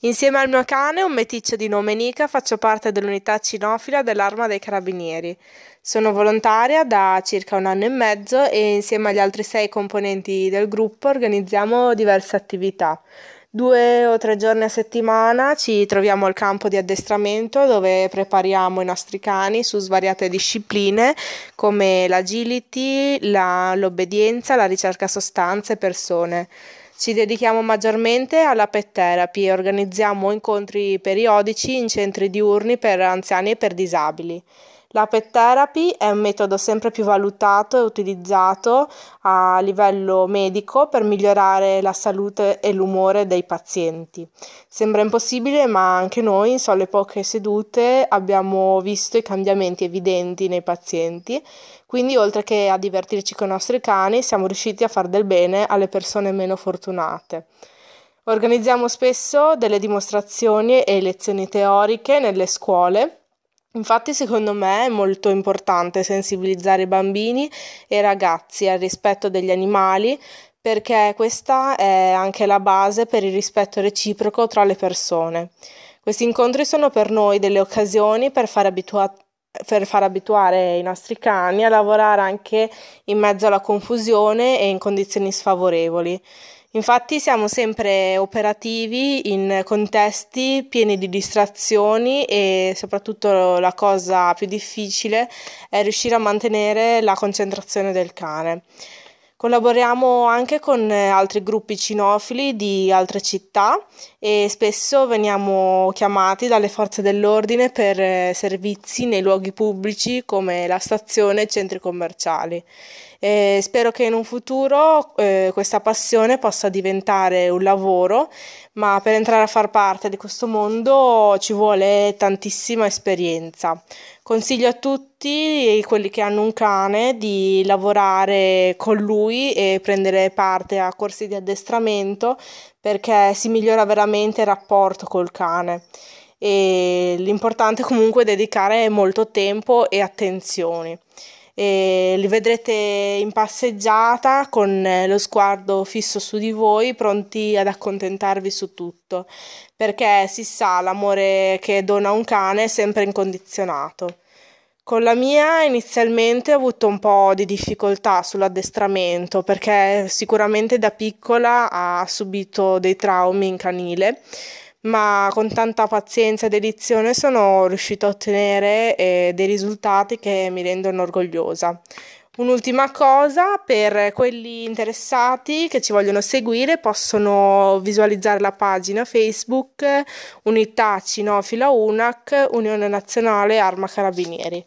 Insieme al mio cane, un meticcio di nome Nica, faccio parte dell'unità cinofila dell'Arma dei Carabinieri. Sono volontaria da circa un anno e mezzo e insieme agli altri sei componenti del gruppo organizziamo diverse attività. Due o tre giorni a settimana ci troviamo al campo di addestramento dove prepariamo i nostri cani su svariate discipline come l'agility, la, l'obbedienza, la ricerca sostanze e persone. Ci dedichiamo maggiormente alla pet therapy e organizziamo incontri periodici in centri diurni per anziani e per disabili. L'Ape Therapy è un metodo sempre più valutato e utilizzato a livello medico per migliorare la salute e l'umore dei pazienti. Sembra impossibile, ma anche noi in sole poche sedute abbiamo visto i cambiamenti evidenti nei pazienti, quindi oltre che a divertirci con i nostri cani, siamo riusciti a far del bene alle persone meno fortunate. Organizziamo spesso delle dimostrazioni e lezioni teoriche nelle scuole Infatti, secondo me è molto importante sensibilizzare i bambini e i ragazzi al rispetto degli animali, perché questa è anche la base per il rispetto reciproco tra le persone. Questi incontri sono per noi delle occasioni per far, abitua- per far abituare i nostri cani a lavorare anche in mezzo alla confusione e in condizioni sfavorevoli. Infatti siamo sempre operativi in contesti pieni di distrazioni e soprattutto la cosa più difficile è riuscire a mantenere la concentrazione del cane. Collaboriamo anche con altri gruppi cinofili di altre città e spesso veniamo chiamati dalle forze dell'ordine per servizi nei luoghi pubblici come la stazione e centri commerciali. Eh, spero che in un futuro eh, questa passione possa diventare un lavoro, ma per entrare a far parte di questo mondo ci vuole tantissima esperienza. Consiglio a tutti quelli che hanno un cane di lavorare con lui e prendere parte a corsi di addestramento perché si migliora veramente il rapporto col cane e l'importante comunque è dedicare molto tempo e attenzioni e li vedrete in passeggiata con eh, lo sguardo fisso su di voi, pronti ad accontentarvi su tutto, perché si sa l'amore che dona un cane è sempre incondizionato. Con la mia inizialmente ho avuto un po' di difficoltà sull'addestramento perché sicuramente da piccola ha subito dei traumi in canile ma con tanta pazienza ed edizione sono riuscita a ottenere eh, dei risultati che mi rendono orgogliosa. Un'ultima cosa, per quelli interessati che ci vogliono seguire possono visualizzare la pagina Facebook Unità Cinofila UNAC Unione Nazionale Arma Carabinieri.